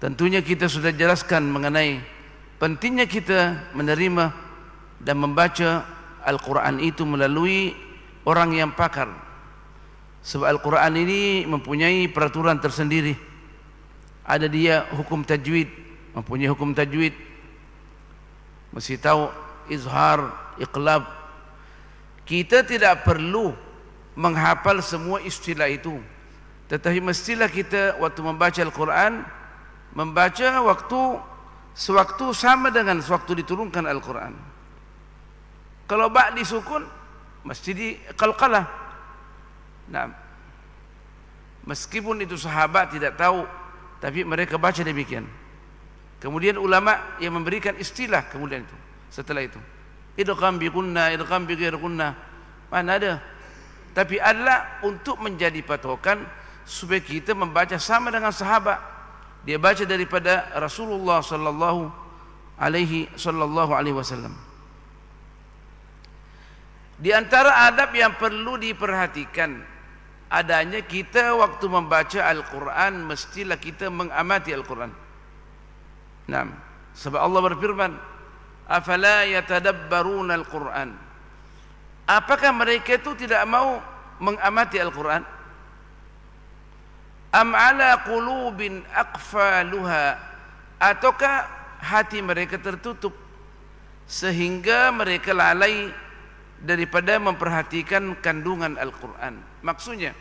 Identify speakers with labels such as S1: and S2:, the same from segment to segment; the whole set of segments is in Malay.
S1: Tentunya kita sudah jelaskan mengenai pentingnya kita menerima dan membaca Al-Quran itu melalui orang yang pakar. Sebab Al-Quran ini mempunyai peraturan tersendiri. Ada dia hukum tajwid, mempunyai hukum tajwid. Mesti tahu izhar, iqlab. Kita tidak perlu menghafal semua istilah itu. Tetapi mestilah kita waktu membaca Al-Quran, membaca waktu sewaktu sama dengan sewaktu diturunkan Al-Quran. Kalau bak disukun, mesti di kalkalah. Nah, meskipun itu sahabat tidak tahu, tapi mereka baca demikian. Kemudian ulama yang memberikan istilah kemudian itu. Setelah itu, itu bi kunna, idgham bi ghair kunna. Mana ada? Tapi adalah untuk menjadi patokan supaya kita membaca sama dengan sahabat dia baca daripada Rasulullah sallallahu alaihi sallallahu alaihi wasallam di antara adab yang perlu diperhatikan adanya kita waktu membaca Al-Quran mestilah kita mengamati Al-Quran. Naam. Sebab Allah berfirman, "Afala yatadabbaruna Al-Quran?" Apakah mereka itu tidak mau mengamati Al-Quran? am ala qulubin aqfaluha ataukah hati mereka tertutup sehingga mereka lalai daripada memperhatikan kandungan Al-Quran maksudnya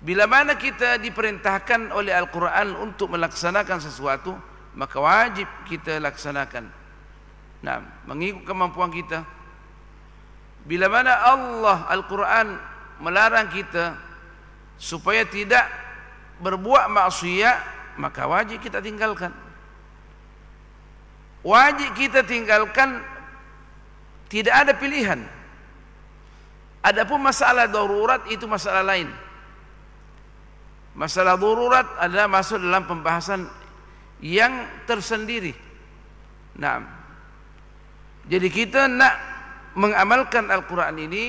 S1: bila mana kita diperintahkan oleh Al-Quran untuk melaksanakan sesuatu maka wajib kita laksanakan nah, mengikut kemampuan kita bila mana Allah Al-Quran melarang kita supaya tidak berbuat maksiat maka wajib kita tinggalkan wajib kita tinggalkan tidak ada pilihan adapun masalah darurat itu masalah lain masalah darurat adalah masuk dalam pembahasan yang tersendiri nah jadi kita nak mengamalkan Al-Quran ini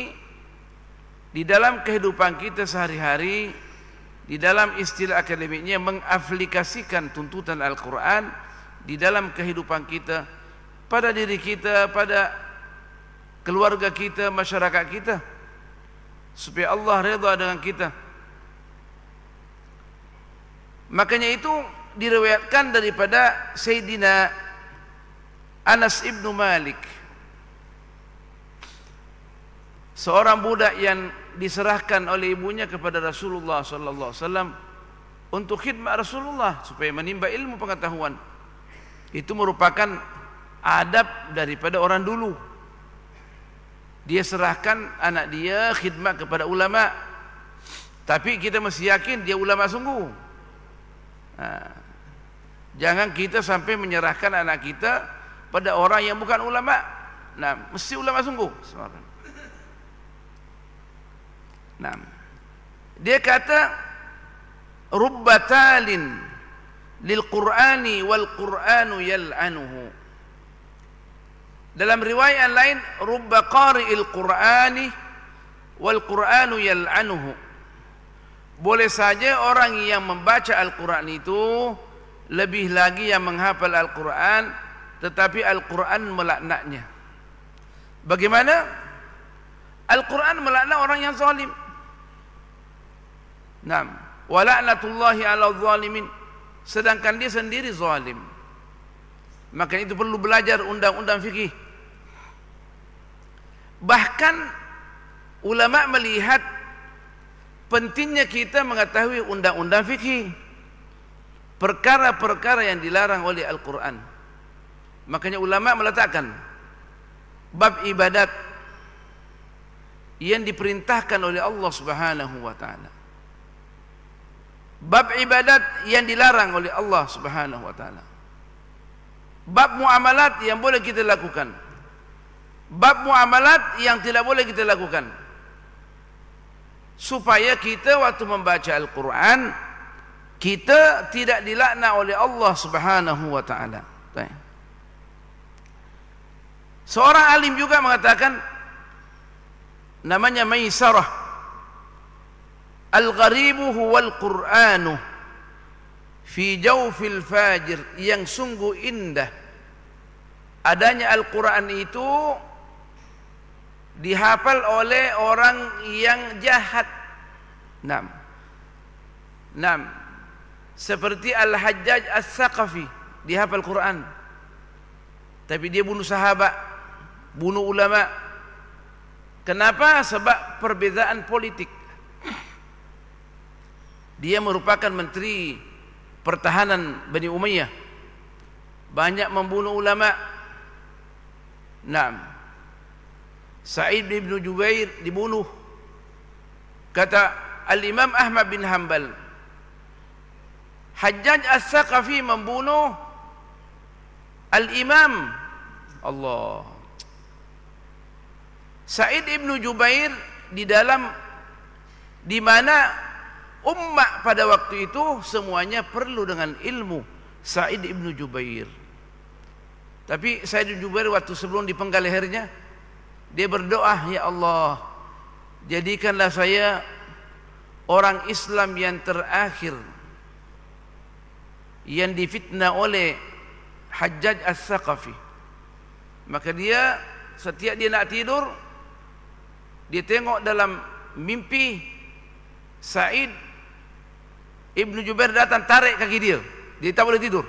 S1: di dalam kehidupan kita sehari-hari, di dalam istilah akademiknya mengaplikasikan tuntutan Al-Quran di dalam kehidupan kita pada diri kita, pada keluarga kita, masyarakat kita supaya Allah redha dengan kita makanya itu direwetkan daripada Sayyidina Anas ibn Malik seorang budak yang diserahkan oleh ibunya kepada Rasulullah sallallahu alaihi wasallam untuk khidmat Rasulullah supaya menimba ilmu pengetahuan. Itu merupakan adab daripada orang dulu. Dia serahkan anak dia khidmat kepada ulama. Tapi kita mesti yakin dia ulama sungguh. Ha. Jangan kita sampai menyerahkan anak kita pada orang yang bukan ulama. Nah, mesti ulama sungguh. Sebenarnya. Nah, Dia kata rubbatalin lil Qur'ani wal Qur'anu yal'anuhu. Dalam riwayat lain rubba qari'il Qur'ani wal Qur'anu yal'anuhu. Boleh saja orang yang membaca Al-Quran itu Lebih lagi yang menghafal Al-Quran Tetapi Al-Quran melaknatnya. Bagaimana? Al-Quran melaknat orang yang zalim Naam. Walanatullahi ala zalimin. Sedangkan dia sendiri zalim. Maka itu perlu belajar undang-undang fikih. Bahkan ulama melihat pentingnya kita mengetahui undang-undang fikih. Perkara-perkara yang dilarang oleh Al-Quran. Makanya ulama meletakkan bab ibadat yang diperintahkan oleh Allah Subhanahu wa taala bab ibadat yang dilarang oleh Allah Subhanahu wa taala. Bab muamalat yang boleh kita lakukan. Bab muamalat yang tidak boleh kita lakukan. Supaya kita waktu membaca Al-Quran kita tidak dilaknat oleh Allah Subhanahu wa taala. Seorang alim juga mengatakan namanya Maisarah Al-gharibu huwal Qur'anu fi jawfil fajir yang sungguh indah adanya Al-Qur'an itu dihafal oleh orang yang jahat. Naam. Naam. Seperti Al-Hajjaj As-Saqafi dihafal Qur'an. Tapi dia bunuh sahabat, bunuh ulama. Kenapa? Sebab perbezaan politik. Dia merupakan menteri pertahanan Bani Umayyah. Banyak membunuh ulama. Naam. Sa'id bin Jubair dibunuh. Kata Al-Imam Ahmad bin Hanbal. Hajjaj As-Saqafi membunuh Al-Imam Allah. Sa'id bin Jubair di dalam di mana Umat pada waktu itu semuanya perlu dengan ilmu Said ibnu Jubair. Tapi Said ibnu Jubair waktu sebelum dipenggal lehernya dia berdoa ya Allah jadikanlah saya orang Islam yang terakhir yang difitnah oleh Hajjaj As-Saqafi. Maka dia setiap dia nak tidur dia tengok dalam mimpi Said Ibnu Jubair datang tarik kaki dia. Dia tak boleh tidur.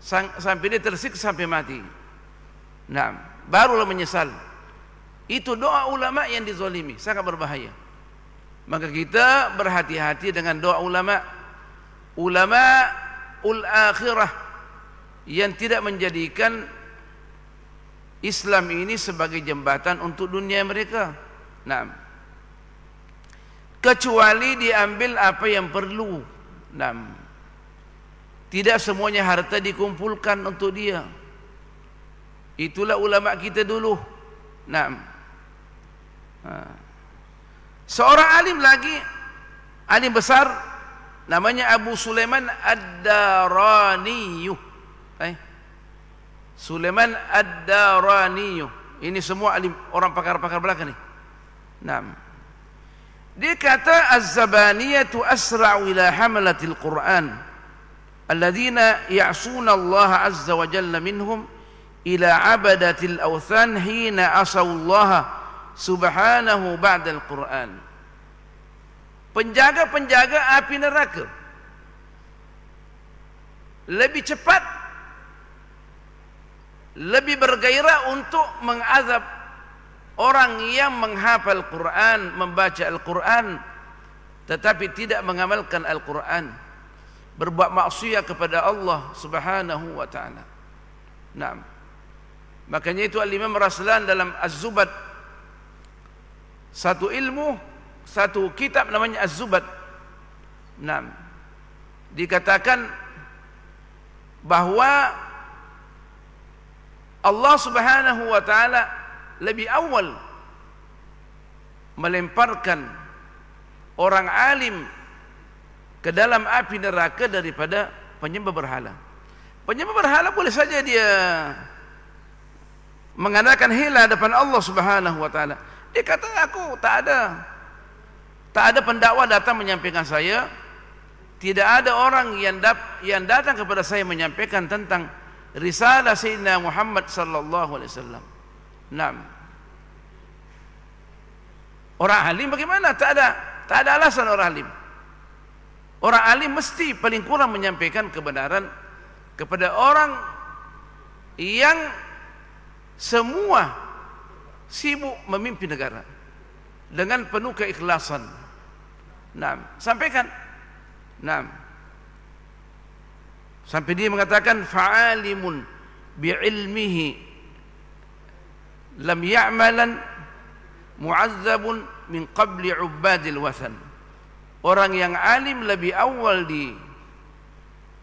S1: Sampai dia tersiksa sampai mati. Naam, barulah menyesal. Itu doa ulama yang dizolimi. sangat berbahaya. Maka kita berhati-hati dengan doa ulama. Ulama ul akhirah yang tidak menjadikan Islam ini sebagai jembatan untuk dunia mereka. Naam kecuali diambil apa yang perlu. Nah, tidak semuanya harta dikumpulkan untuk dia. Itulah ulama kita dulu. Nah, ha. seorang alim lagi, alim besar, namanya Abu Sulaiman Ad-Daraniyuh. Eh, Sulaiman Ad-Daraniyuh. Ini semua alim orang pakar-pakar belakang ni. Nah, dia kata az-zabaniyatu asra'u ila hamalatil Qur'an alladziina ya'suna Allah 'azza wa jalla minhum ila 'abadatil awthan hina asaw Allah subhanahu ba'da al-Qur'an. Penjaga-penjaga api neraka lebih cepat lebih bergairah untuk mengazab orang yang menghafal Quran, membaca Al-Quran tetapi tidak mengamalkan Al-Quran berbuat maksiat kepada Allah Subhanahu wa taala. Naam. Makanya itu Al-Imam Raslan dalam Az-Zubad satu ilmu, satu kitab namanya Az-Zubad. Naam. Dikatakan bahawa Allah Subhanahu wa taala lebih awal melemparkan orang alim ke dalam api neraka daripada penyembah berhala. Penyembah berhala boleh saja dia mengadakan hila depan Allah Subhanahu wa taala. Dia kata aku tak ada tak ada pendakwa datang menyampaikan saya. Tidak ada orang yang dap, yang datang kepada saya menyampaikan tentang risalah Sayyidina Muhammad sallallahu alaihi wasallam. Naam. Orang alim bagaimana? Tak ada tak ada alasan orang alim. Orang alim mesti paling kurang menyampaikan kebenaran kepada orang yang semua sibuk memimpin negara dengan penuh keikhlasan. Naam, sampaikan. Naam. Sampai dia mengatakan fa'alimun bi'ilmihi lam ya'malan mu'azzabun min qabli ibadil wathan orang yang alim lebih awal di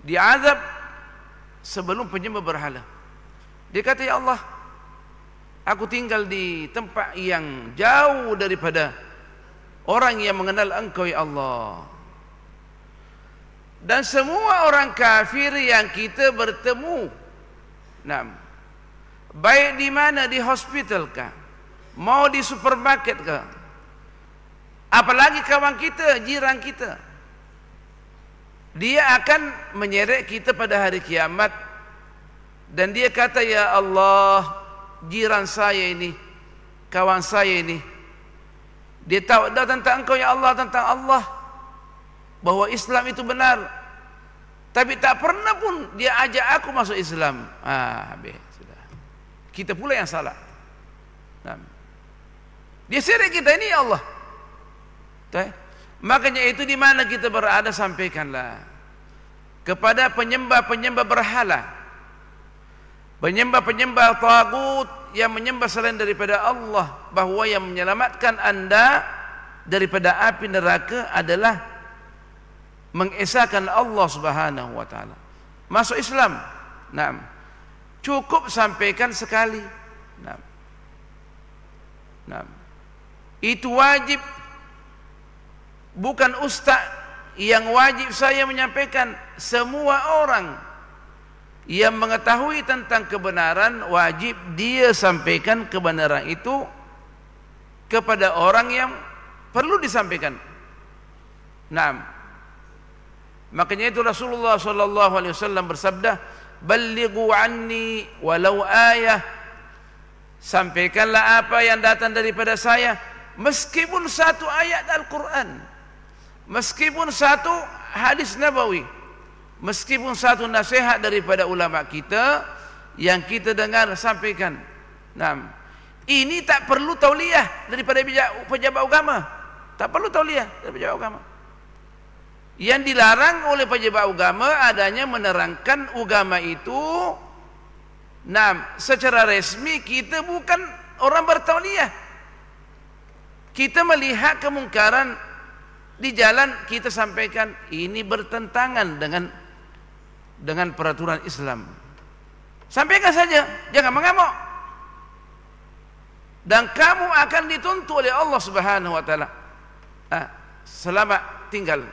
S1: di azab sebelum penyembah berhala dia kata ya Allah aku tinggal di tempat yang jauh daripada orang yang mengenal engkau ya Allah dan semua orang kafir yang kita bertemu nah Baik di mana di hospital kah? Mau di supermarket kah? Apalagi kawan kita, jiran kita. Dia akan menyeret kita pada hari kiamat dan dia kata ya Allah, jiran saya ini, kawan saya ini. Dia tahu dah tentang engkau ya Allah, tentang Allah bahwa Islam itu benar. Tapi tak pernah pun dia ajak aku masuk Islam. Ah, habis kita pula yang salah. Dia syirik kita ini ya Allah. Makanya itu di mana kita berada sampaikanlah kepada penyembah-penyembah berhala. Penyembah-penyembah tagut yang menyembah selain daripada Allah bahwa yang menyelamatkan anda daripada api neraka adalah mengesahkan Allah Subhanahu wa taala. Masuk Islam. Naam. Cukup sampaikan sekali. Nah. Nah. Itu wajib bukan ustaz yang wajib saya menyampaikan semua orang yang mengetahui tentang kebenaran wajib dia sampaikan kebenaran itu kepada orang yang perlu disampaikan. Nah, makanya itu Rasulullah Shallallahu alaihi wasallam bersabda, Beligu anni walau ayah sampaikanlah apa yang datang daripada saya meskipun satu ayat Al-Quran meskipun satu hadis Nabawi meskipun satu nasihat daripada ulama kita yang kita dengar sampaikan nah, ini tak perlu tauliah daripada pejabat agama tak perlu tauliah daripada pejabat agama yang dilarang oleh pejabat agama adanya menerangkan agama itu. Nah, secara resmi kita bukan orang bertauliah. Kita melihat kemungkaran di jalan kita sampaikan ini bertentangan dengan dengan peraturan Islam. Sampaikan saja, jangan mengamuk. Dan kamu akan dituntut oleh Allah Subhanahu wa taala. Ah, selamat tinggal.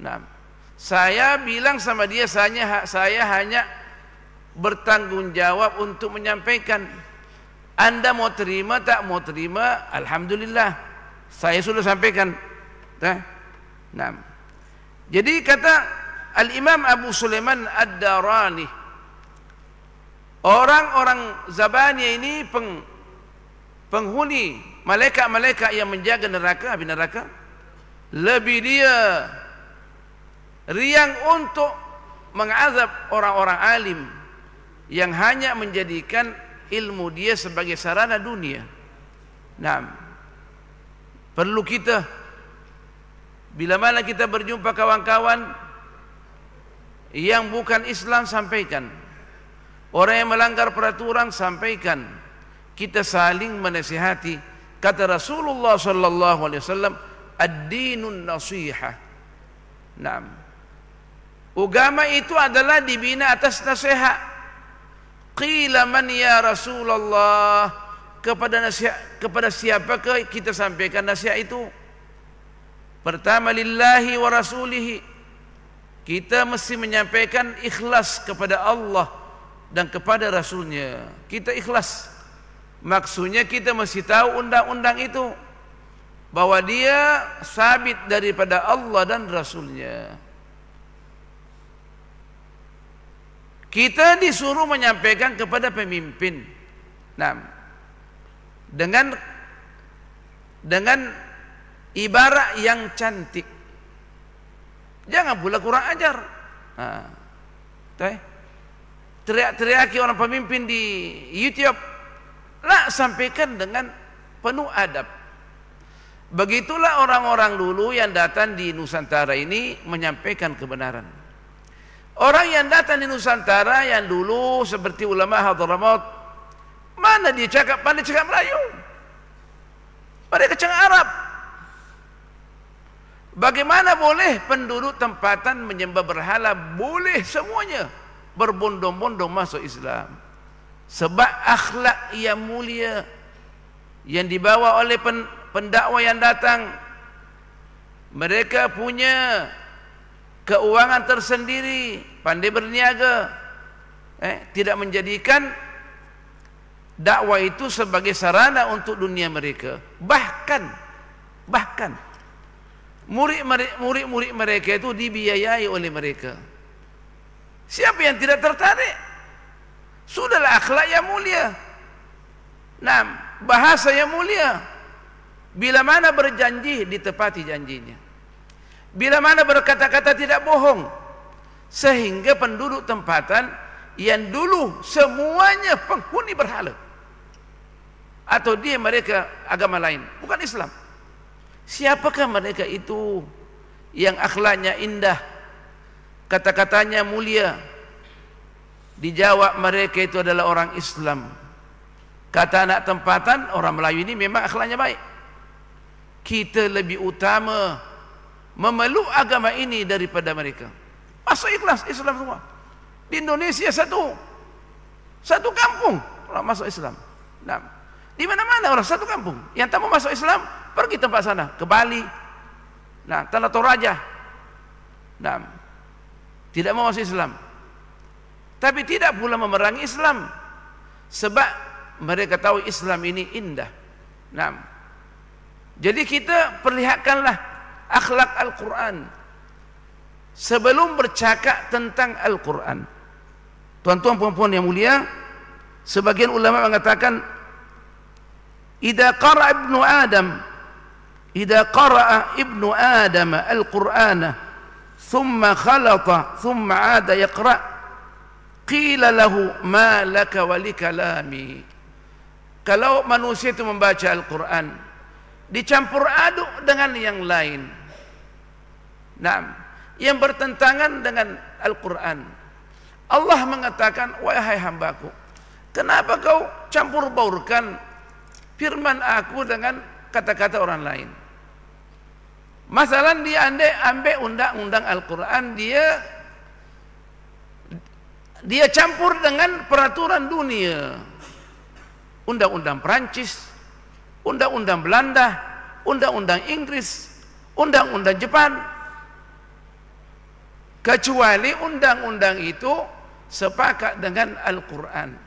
S1: Nah, saya bilang sama dia saya, ha, saya hanya bertanggung jawab untuk menyampaikan. Anda mau terima tak mau terima, alhamdulillah. Saya sudah sampaikan. Nah. nah. Jadi kata Al-Imam Abu Sulaiman Ad-Darani Orang-orang Zabani ini peng, penghuni malaikat-malaikat yang menjaga neraka, api neraka. Lebih dia riang untuk mengazab orang-orang alim yang hanya menjadikan ilmu dia sebagai sarana dunia. Naam. Perlu kita bila mana kita berjumpa kawan-kawan yang bukan Islam sampaikan. Orang yang melanggar peraturan sampaikan. Kita saling menasihati. Kata Rasulullah sallallahu alaihi wasallam, "Ad-dinun nasiha." Naam. Agama itu adalah dibina atas nasihat. Qila man ya Rasulullah kepada nasihat kepada siapakah kita sampaikan nasihat itu? Pertama lillahi wa rasulihi. Kita mesti menyampaikan ikhlas kepada Allah dan kepada rasulnya. Kita ikhlas. Maksudnya kita mesti tahu undang-undang itu bahwa dia sabit daripada Allah dan rasulnya. Kita disuruh menyampaikan kepada pemimpin. Nah, dengan dengan ibarat yang cantik. Jangan pula kurang ajar. Nah, ha. Teriak-teriaki orang pemimpin di YouTube. Lah, sampaikan dengan penuh adab. Begitulah orang-orang dulu yang datang di Nusantara ini menyampaikan kebenaran. Orang yang datang di Nusantara yang dulu seperti ulama Hadramaut mana dia cakap pandai cakap Melayu? Pandai kecang Arab. Bagaimana boleh penduduk tempatan menyembah berhala boleh semuanya berbondong-bondong masuk Islam? Sebab akhlak yang mulia yang dibawa oleh pendakwa yang datang mereka punya keuangan tersendiri, pandai berniaga, eh, tidak menjadikan dakwah itu sebagai sarana untuk dunia mereka. Bahkan, bahkan murid-murid mereka itu dibiayai oleh mereka. Siapa yang tidak tertarik? Sudahlah akhlak yang mulia. Nah, bahasa yang mulia. Bila mana berjanji, ditepati janjinya bila mana berkata-kata tidak bohong sehingga penduduk tempatan yang dulu semuanya penghuni berhala atau dia mereka agama lain bukan Islam siapakah mereka itu yang akhlaknya indah kata-katanya mulia dijawab mereka itu adalah orang Islam kata anak tempatan orang Melayu ini memang akhlaknya baik kita lebih utama memeluk agama ini daripada mereka. Masuk ikhlas Islam semua. Di Indonesia satu satu kampung orang masuk Islam. Nah, di mana-mana orang satu kampung yang tak mau masuk Islam pergi tempat sana ke Bali. Nah, tanah Toraja. Nah, tidak mau masuk Islam. Tapi tidak pula memerangi Islam sebab mereka tahu Islam ini indah. Nah, jadi kita perlihatkanlah akhlak Al-Quran sebelum bercakap tentang Al-Quran tuan-tuan puan-puan yang mulia sebagian ulama mengatakan idha qara ibnu Adam idha qara ibnu Adam Al-Quran thumma khalata thumma ada yaqra qila lahu ma laka walikalami kalau manusia itu membaca Al-Quran dicampur aduk dengan yang lain Nah, Yang bertentangan dengan Al-Quran. Allah mengatakan, wahai hambaku, kenapa kau campur baurkan firman aku dengan kata-kata orang lain? Masalah dia anda ambil undang-undang Al-Quran, dia dia campur dengan peraturan dunia. Undang-undang Perancis, undang-undang Belanda, undang-undang Inggris, undang-undang Jepang, kecuali undang-undang itu sepakat dengan Al-Quran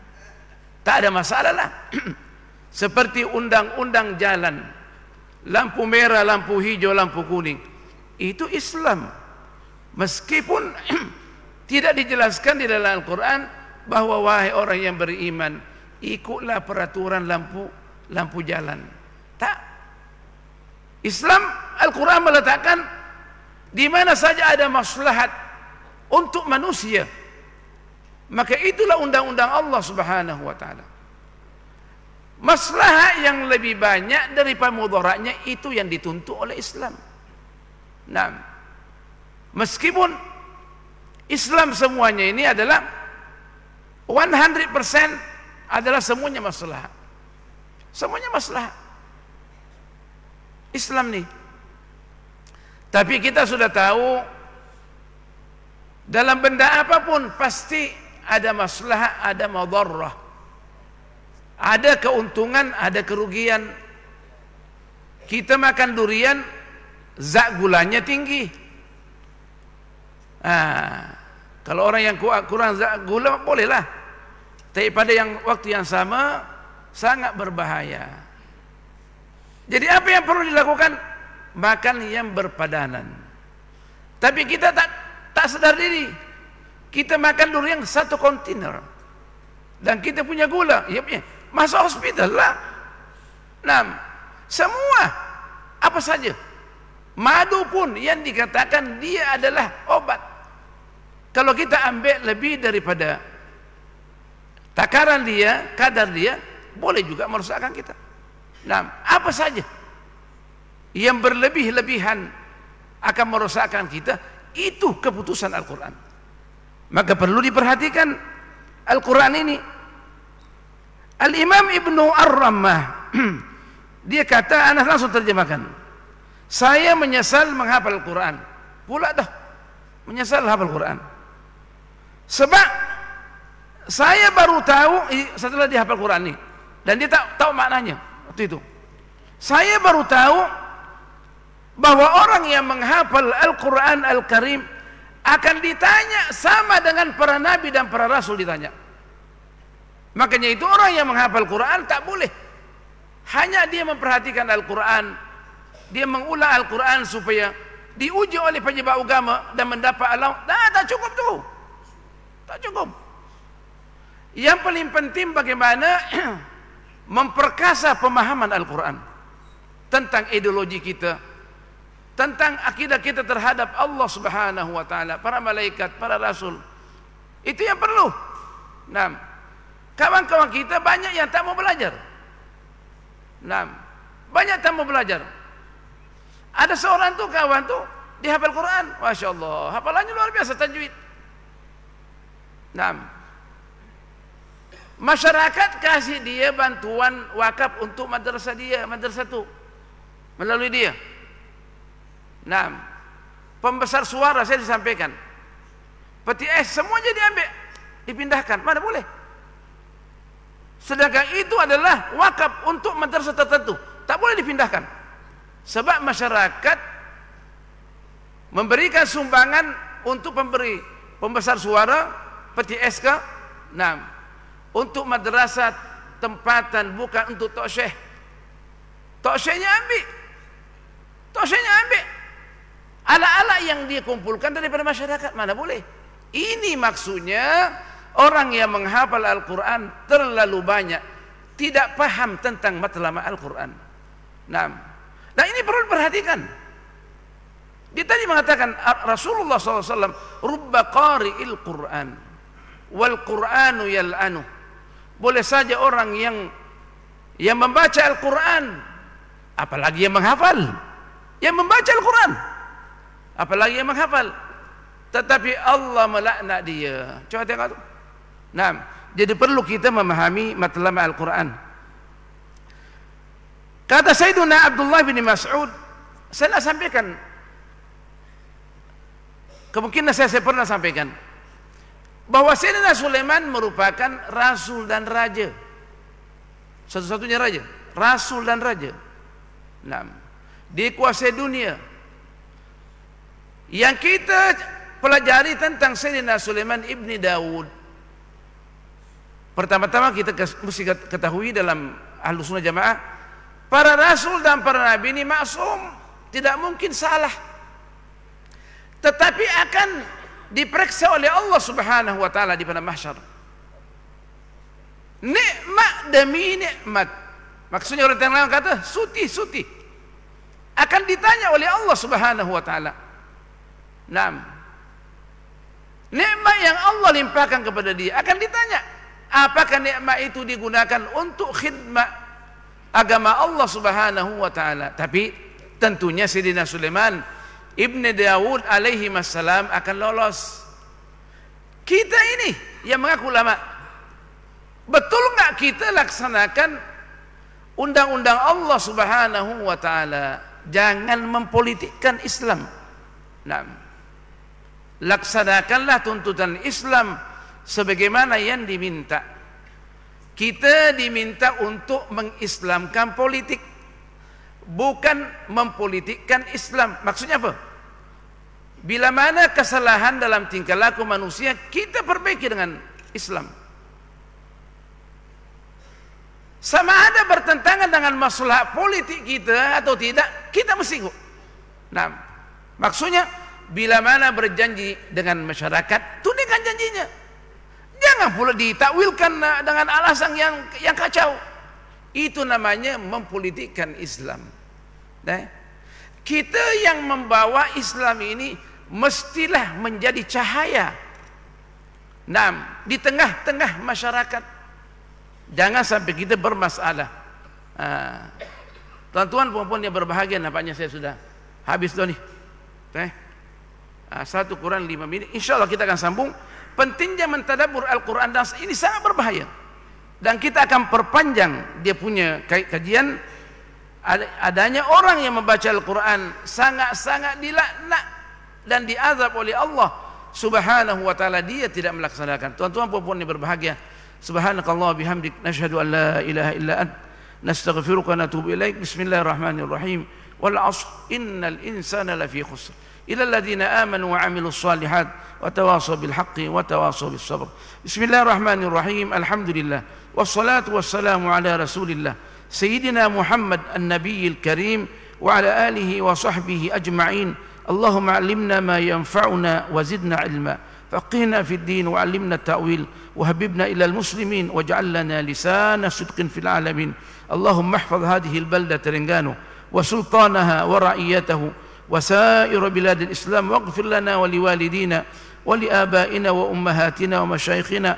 S1: tak ada masalah lah seperti undang-undang jalan lampu merah, lampu hijau, lampu kuning itu Islam meskipun tidak dijelaskan di dalam Al-Quran bahawa wahai orang yang beriman ikutlah peraturan lampu lampu jalan tak Islam Al-Quran meletakkan di mana saja ada maslahat untuk manusia maka itulah undang-undang Allah Subhanahu wa taala maslahat yang lebih banyak daripada mudaratnya itu yang dituntut oleh Islam nah meskipun Islam semuanya ini adalah 100% adalah semuanya masalah. Semuanya masalah. Islam ni. Tapi kita sudah tahu dalam benda apapun pasti ada masalah, ada madarrah. Ada keuntungan, ada kerugian. Kita makan durian, zat gulanya tinggi. Ah, kalau orang yang kuat kurang zat gula, bolehlah. Tapi pada yang, waktu yang sama, sangat berbahaya. Jadi apa yang perlu dilakukan? Makan yang berpadanan. Tapi kita tak tak sedar diri kita makan durian satu kontainer dan kita punya gula ya punya masuk hospital lah enam semua apa saja madu pun yang dikatakan dia adalah obat kalau kita ambil lebih daripada takaran dia kadar dia boleh juga merusakkan kita enam apa saja yang berlebih-lebihan akan merosakkan kita itu keputusan Al-Quran Maka perlu diperhatikan Al-Quran ini Al-Imam Ibn Ar-Ramah Dia kata anak langsung terjemahkan Saya menyesal menghafal Al-Quran Pula dah Menyesal menghafal Al-Quran Sebab Saya baru tahu Setelah dihafal Al-Quran ini Dan dia tak tahu maknanya Waktu itu saya baru tahu bahwa orang yang menghafal Al-Quran Al-Karim akan ditanya sama dengan para nabi dan para rasul ditanya makanya itu orang yang menghafal Quran tak boleh hanya dia memperhatikan Al-Quran dia mengulang Al-Quran supaya diuji oleh penyebab agama dan mendapat alam nah, tak cukup tu tak cukup yang paling penting bagaimana memperkasa pemahaman Al-Quran tentang ideologi kita, tentang akidah kita terhadap Allah Subhanahu wa taala, para malaikat, para rasul. Itu yang perlu. Naam. Kawan-kawan kita banyak yang tak mau belajar. Naam. Banyak tak mau belajar. Ada seorang tu kawan tu dia hafal Quran, Masya Allah hafalannya luar biasa tajwid. Naam. Masyarakat kasih dia bantuan wakaf untuk madrasah dia, madrasah tu. Melalui dia. Nah, pembesar suara saya disampaikan. Peti es semuanya diambil, dipindahkan. Mana boleh? Sedangkan itu adalah wakaf untuk menteri tertentu. Tak boleh dipindahkan. Sebab masyarakat memberikan sumbangan untuk pemberi pembesar suara peti es ke enam untuk madrasah tempatan bukan untuk tok syekh tok syekhnya ambil yang dia kumpulkan daripada masyarakat mana boleh ini maksudnya orang yang menghafal Al-Quran terlalu banyak tidak paham tentang matlamat Al-Quran nah, nah ini perlu diperhatikan dia tadi mengatakan Rasulullah SAW rubba il Quran wal Quranu yal'anu boleh saja orang yang yang membaca Al-Quran apalagi yang menghafal yang membaca Al-Quran apalagi yang menghafal tetapi Allah melaknat dia coba tengok tu nah, jadi perlu kita memahami matlam Al-Quran kata Sayyiduna Abdullah bin Mas'ud saya nak sampaikan kemungkinan saya, saya pernah sampaikan bahawa Sayyidina Sulaiman merupakan Rasul dan Raja satu-satunya Raja Rasul dan Raja nah, dikuasai dunia yang kita pelajari tentang Sayyidina Sulaiman ibni Dawud pertama-tama kita mesti ketahui dalam ahlu sunnah jamaah para rasul dan para nabi ini maksum tidak mungkin salah tetapi akan diperiksa oleh Allah subhanahu wa ta'ala di pada mahsyar nikmat demi nikmat maksudnya orang yang lain kata suti suti akan ditanya oleh Allah subhanahu wa ta'ala Enam. Nikmat yang Allah limpahkan kepada dia akan ditanya, apakah nikmat itu digunakan untuk khidmat agama Allah Subhanahu wa taala? Tapi tentunya Sayyidina Sulaiman Ibnu Dawud alaihi wasallam akan lolos. Kita ini yang mengaku ulama betul enggak kita laksanakan undang-undang Allah Subhanahu wa taala? Jangan mempolitikkan Islam. Naam laksanakanlah tuntutan Islam sebagaimana yang diminta kita diminta untuk mengislamkan politik bukan mempolitikkan Islam maksudnya apa? bila mana kesalahan dalam tingkah laku manusia kita perbaiki dengan Islam sama ada bertentangan dengan masalah politik kita atau tidak kita mesti nah, maksudnya bila mana berjanji dengan masyarakat tunaikan janjinya jangan pula ditakwilkan dengan alasan yang yang kacau itu namanya mempolitikkan Islam nah, eh? kita yang membawa Islam ini mestilah menjadi cahaya nah, di tengah-tengah masyarakat jangan sampai kita bermasalah tuan ha. tuan-tuan perempuan yang berbahagia nampaknya saya sudah habis tu ni eh? Ah, satu Quran lima minit. Insya Allah kita akan sambung. Pentingnya mentadabur Al-Quran dan ini sangat berbahaya. Dan kita akan perpanjang dia punya kajian. Adanya orang yang membaca Al-Quran sangat-sangat dilaknat dan diazab oleh Allah Subhanahu wa taala dia tidak melaksanakan. Tuan-tuan pun pun berbahagia, subhanakallah bihamdik nasyhadu an ilaha illa ant nastaghfiruka wa natubu ilaik. Bismillahirrahmanirrahim. Wal 'ashr innal insana lafi khusr. إلى الذين آمنوا وعملوا الصالحات وتواصوا بالحق وتواصوا بالصبر بسم الله الرحمن الرحيم الحمد لله والصلاة والسلام على رسول الله سيدنا محمد النبي الكريم وعلى آله وصحبه أجمعين اللهم علمنا ما ينفعنا وزدنا علما فقهنا في الدين وعلمنا التأويل وهببنا إلى المسلمين واجعل لنا لسان صدق في العالمين اللهم احفظ هذه البلدة رنجانه وسلطانها ورعيته وسائر بلاد الإسلام واغفر لنا ولوالدينا ولآبائنا وأمهاتنا ومشايخنا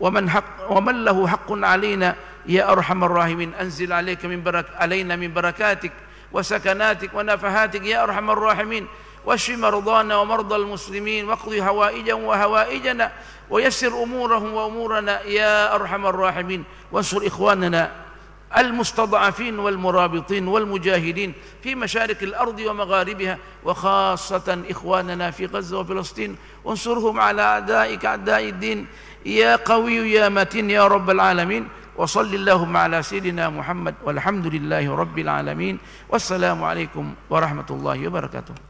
S1: ومن, حق ومن له حق علينا يا أرحم الراحمين أنزل عليك من برك علينا من بركاتك وسكناتك ونفحاتك يا أرحم الراحمين واشف مرضانا ومرضى المسلمين واقض حوائجهم وهوائجنا ويسر أمورهم وأمورنا يا أرحم الراحمين وانصر إخواننا المستضعفين والمرابطين والمجاهدين في مشارق الارض ومغاربها وخاصه اخواننا في غزه وفلسطين انصرهم على اعدائك اعداء الدين يا قوي يا متين يا رب العالمين وصل اللهم على سيدنا محمد والحمد لله رب العالمين والسلام عليكم ورحمه الله وبركاته